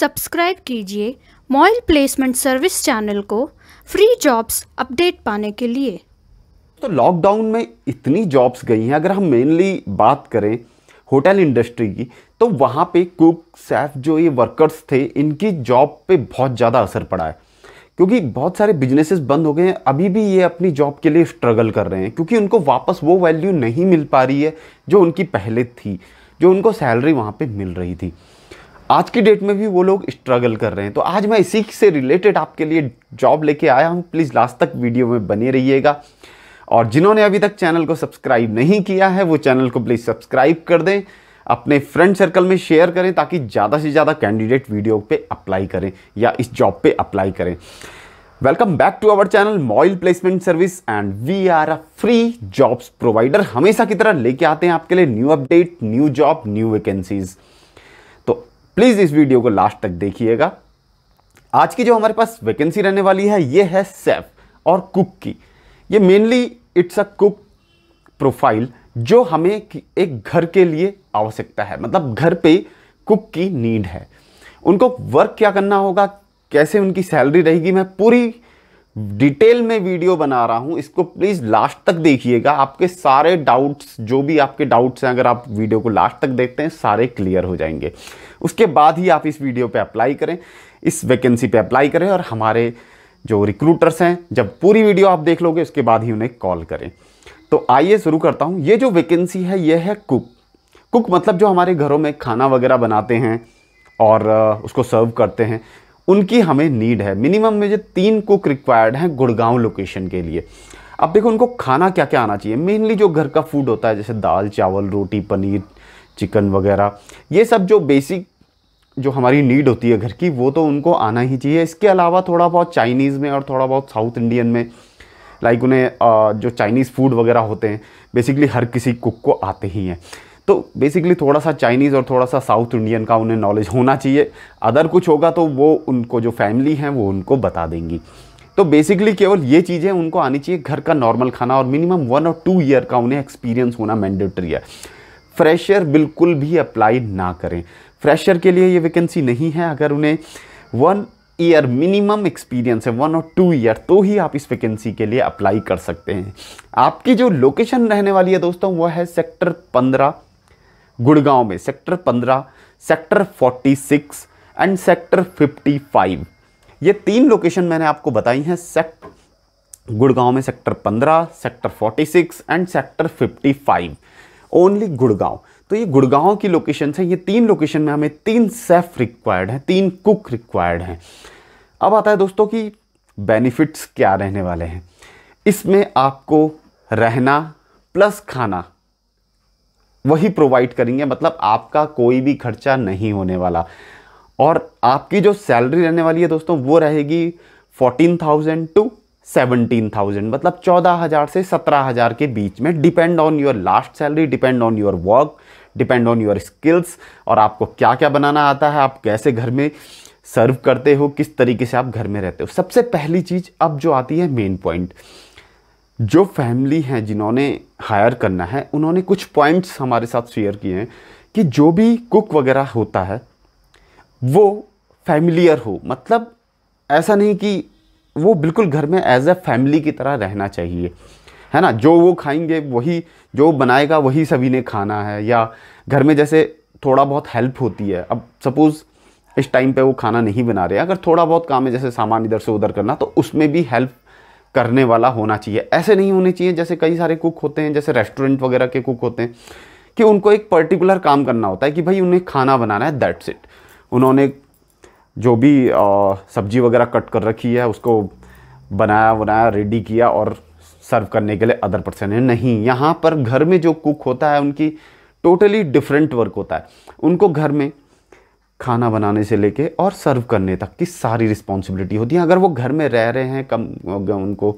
subscribe कीजिए Moil placement service channel को free jobs update पाने के लिए तो लॉकडाउन में इतनी जॉब्स गई हैं अगर हम मेनली बात करें होटल इंडस्ट्री की तो वहाँ पे कुक सेफ जो ये वर्कर्स थे इनकी जॉब पे बहुत ज़्यादा असर पड़ा है क्योंकि बहुत सारे बिजनेसेस बंद हो गए हैं अभी भी ये अपनी जॉब के लिए स्ट्रगल कर रहे हैं क्योंकि उनको वापस वो वैल्यू नहीं मिल पा रही है जो उनकी पहले थी जो उनको सैलरी वहाँ पे मिल रही थी आज की डेट में भी वो लोग स्ट्रगल कर रहे हैं तो आज मैं इसी से रिलेटेड आपके लिए जॉब लेके आया हूँ प्लीज़ लास्ट तक वीडियो में बने रहिएगा और जिन्होंने अभी तक चैनल को सब्सक्राइब नहीं किया है वो चैनल को प्लीज़ सब्सक्राइब कर दें अपने फ्रेंड सर्कल में शेयर करें ताकि ज़्यादा से ज़्यादा कैंडिडेट वीडियो पे अप्लाई करें या इस जॉब पे अप्लाई करें welcome back to our channel Moil placement service and we are a free jobs provider हमेशा की तरह लेके आते हैं आपके लिए new update new job new vacancies please इस वीडियो को लास्ट तक देखिएगा आज की जो हमारे पास वैकेंसी रहने वाली है ये है सेफ और कुक की ये mainly it's a cook profile जो हमें एक घर के लिए आवश्यकता है मतलब घर पे कुक की नीड है उनको वर्क क्या करना होगा कैसे उनकी सैलरी रहेगी मैं पूरी डिटेल में वीडियो बना रहा हूं इसको प्लीज लास्ट तक देखिएगा आपके सारे डाउट्स जो भी आपके डाउट्स हैं अगर आप वीडियो को लास्ट तक देखते हैं सारे क्लियर हो जाएंगे उसके बाद ही आप इस वीडियो पे अप्लाई करें इस वैकेंसी पे अप्लाई करें और हमारे जो रिक्रूटर्स हैं जब पूरी वीडियो आप देख लोगे उसके बाद ही उन्हें कॉल करें तो आइए शुरू करता हूँ ये जो वैकेंसी है ये है कुक कुक मतलब जो हमारे घरों में खाना वगैरह बनाते हैं और उसको सर्व करते हैं उनकी हमें नीड है मिनिमम मुझे तीन कुक रिक्वायर्ड हैं गुड़गांव लोकेशन के लिए अब देखो उनको खाना क्या क्या आना चाहिए मेनली जो घर का फूड होता है जैसे दाल चावल रोटी पनीर चिकन वगैरह ये सब जो बेसिक जो हमारी नीड होती है घर की वो तो उनको आना ही चाहिए इसके अलावा थोड़ा बहुत चाइनीज़ में और थोड़ा बहुत साउथ इंडियन में लाइक उन्हें जो चाइनीज़ फूड वगैरह होते हैं बेसिकली हर किसी कुक को आते ही हैं तो बेसिकली थोड़ा सा चाइनीज़ और थोड़ा सा साउथ इंडियन का उन्हें नॉलेज होना चाहिए अदर कुछ होगा तो वो उनको जो फैमिली हैं वो उनको बता देंगी तो बेसिकली केवल ये चीज़ें उनको आनी चाहिए घर का नॉर्मल खाना और मिनिमम वन और टू ईयर का उन्हें एक्सपीरियंस होना मैंडेटरी है फ्रेशर बिल्कुल भी अप्लाई ना करें फ्रेशर के लिए ये वैकेंसी नहीं है अगर उन्हें वन ईयर मिनिमम एक्सपीरियंस है वन और टू ईयर तो ही आप इस वैकेंसी के लिए अप्लाई कर सकते हैं आपकी जो लोकेशन रहने वाली है दोस्तों वह है सेक्टर पंद्रह गुड़गांव में सेक्टर 15, सेक्टर 46 एंड सेक्टर 55 ये तीन लोकेशन मैंने आपको बताई हैं सेक्ट गुड़गांव में sector 15, sector 46 and sector 55 only Gurgaon तो ये गुड़गांव की लोकेशन है ये तीन लोकेशन में हमें तीन सेफ रिक्वायर्ड हैं तीन कुक रिक्वायर्ड हैं अब आता है दोस्तों कि बेनिफिट्स क्या रहने वाले हैं इसमें आपको रहना प्लस खाना वही प्रोवाइड करेंगे मतलब आपका कोई भी खर्चा नहीं होने वाला और आपकी जो सैलरी रहने वाली है दोस्तों वो रहेगी fourteen thousand to seventeen thousand मतलब चौदह हज़ार से सत्रह हज़ार के बीच में depend on your last salary depend on your work depend on your skills और आपको क्या क्या बनाना आता है आप कैसे घर में सर्व करते हो किस तरीके से आप घर में रहते हो सबसे पहली चीज़ अब जो आती है मेन पॉइंट जो फैमिली हैं जिन्होंने हायर करना है उन्होंने कुछ पॉइंट्स हमारे साथ शेयर किए हैं कि जो भी कुक वगैरह होता है वो फैमिलियर हो मतलब ऐसा नहीं कि वो बिल्कुल घर में एज ए फैमिली की तरह रहना चाहिए है ना जो वो खाएंगे वही जो बनाएगा वही सभी ने खाना है या घर में जैसे थोड़ा बहुत हेल्प होती है अब सपोज़ इस टाइम पे वो खाना नहीं बना रहे अगर थोड़ा बहुत काम है जैसे सामान इधर से उधर करना तो उसमें भी हेल्प करने वाला होना चाहिए ऐसे नहीं होने चाहिए जैसे कई सारे कुक होते हैं जैसे रेस्टोरेंट वगैरह के कुक होते हैं कि उनको एक पर्टिकुलर काम करना होता है कि भाई उन्हें खाना बनाना है दैट्स इट उन्होंने जो भी सब्जी वगैरह कट कर रखी है उसको बनाया बनाया रेडी किया और सर्व करने के लिए अदर पर्सन है नहीं यहाँ पर घर में जो कुक होता है उनकी टोटली डिफरेंट वर्क होता है उनको घर में खाना बनाने से लेके और सर्व करने तक की सारी रिस्पॉन्सिबिलिटी होती है अगर वो घर में रह रहे हैं कम उनको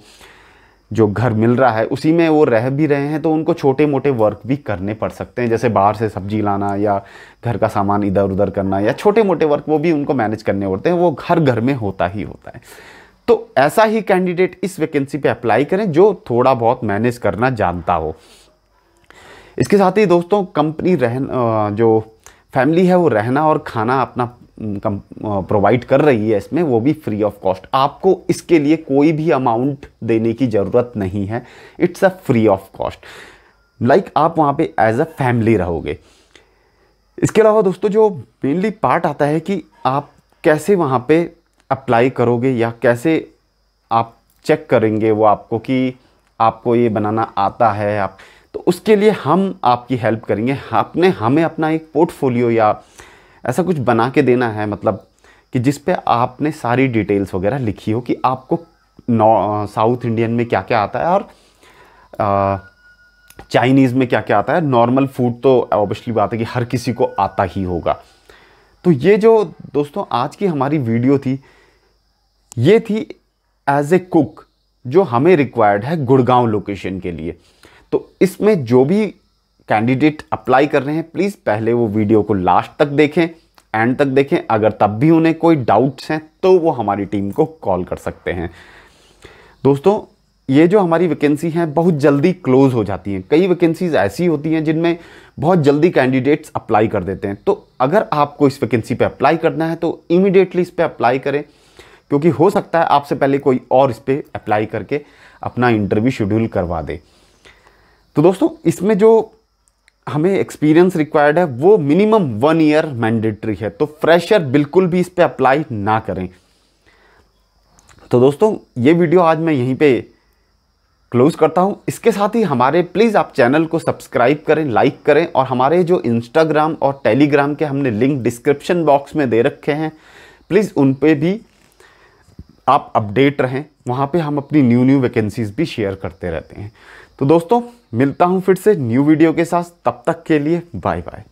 जो घर मिल रहा है उसी में वो रह भी रहे हैं तो उनको छोटे मोटे वर्क भी करने पड़ सकते हैं जैसे बाहर से सब्जी लाना या घर का सामान इधर उधर करना या छोटे मोटे वर्क वो भी उनको मैनेज करने होते हैं वो घर घर में होता ही होता है तो ऐसा ही कैंडिडेट इस वैकेंसी पे अप्लाई करें जो थोड़ा बहुत मैनेज करना जानता हो इसके साथ ही दोस्तों कंपनी रहन जो फैमिली है वो रहना और खाना अपना प्रोवाइड कर रही है इसमें वो भी फ्री ऑफ कॉस्ट आपको इसके लिए कोई भी अमाउंट देने की ज़रूरत नहीं है it's a free of cost like आप वहाँ पे एज अ फैमिली रहोगे इसके अलावा दोस्तों जो मेनली पार्ट आता है कि आप कैसे वहाँ पे अप्लाई करोगे या कैसे आप चेक करेंगे वो आपको कि आपको ये बनाना आता है आप उसके लिए हम आपकी हेल्प करेंगे आपने हमें अपना एक पोर्टफोलियो या ऐसा कुछ बना के देना है मतलब कि जिस पे आपने सारी डिटेल्स वगैरह लिखी हो कि आपको साउथ इंडियन में क्या क्या आता है और चाइनीज़ में क्या क्या आता है नॉर्मल फूड तो ऑब्वियसली बात है कि हर किसी को आता ही होगा तो ये जो दोस्तों आज की हमारी वीडियो थी ये थी एज ए कुक जो हमें रिक्वायर्ड है गुड़गांव लोकेशन के लिए तो इसमें जो भी कैंडिडेट अप्लाई कर रहे हैं प्लीज़ पहले वो वीडियो को लास्ट तक देखें एंड तक देखें अगर तब भी उन्हें कोई डाउट्स हैं तो वो हमारी टीम को कॉल कर सकते हैं दोस्तों ये जो हमारी वैकेंसी हैं बहुत जल्दी क्लोज़ हो जाती हैं कई वैकेंसीज़ ऐसी होती हैं जिनमें बहुत जल्दी कैंडिडेट्स अप्लाई कर देते हैं तो अगर आपको इस वैकेंसी पे अप्लाई करना है तो इमिडिएटली इस पर अप्लाई करें क्योंकि हो सकता है आपसे पहले कोई और इस पर अप्लाई करके अपना इंटरव्यू शेड्यूल करवा दे तो दोस्तों इसमें जो हमें एक्सपीरियंस रिक्वायर्ड है वो मिनिमम वन ईयर मैंडेटरी है तो फ्रेशर बिल्कुल भी इस पर अप्लाई ना करें तो दोस्तों ये वीडियो आज मैं यहीं पे क्लोज करता हूँ इसके साथ ही हमारे प्लीज़ आप चैनल को सब्सक्राइब करें लाइक करें और हमारे जो इंस्टाग्राम और टेलीग्राम के हमने लिंक डिस्क्रिप्शन बॉक्स में दे रखे हैं प्लीज़ उन पर भी आप अपडेट रहें वहाँ पे हम अपनी न्यू न्यू वैकेंसीज़ भी शेयर करते रहते हैं तो दोस्तों मिलता हूँ फिर से न्यू वीडियो के साथ तब तक के लिए बाय बाय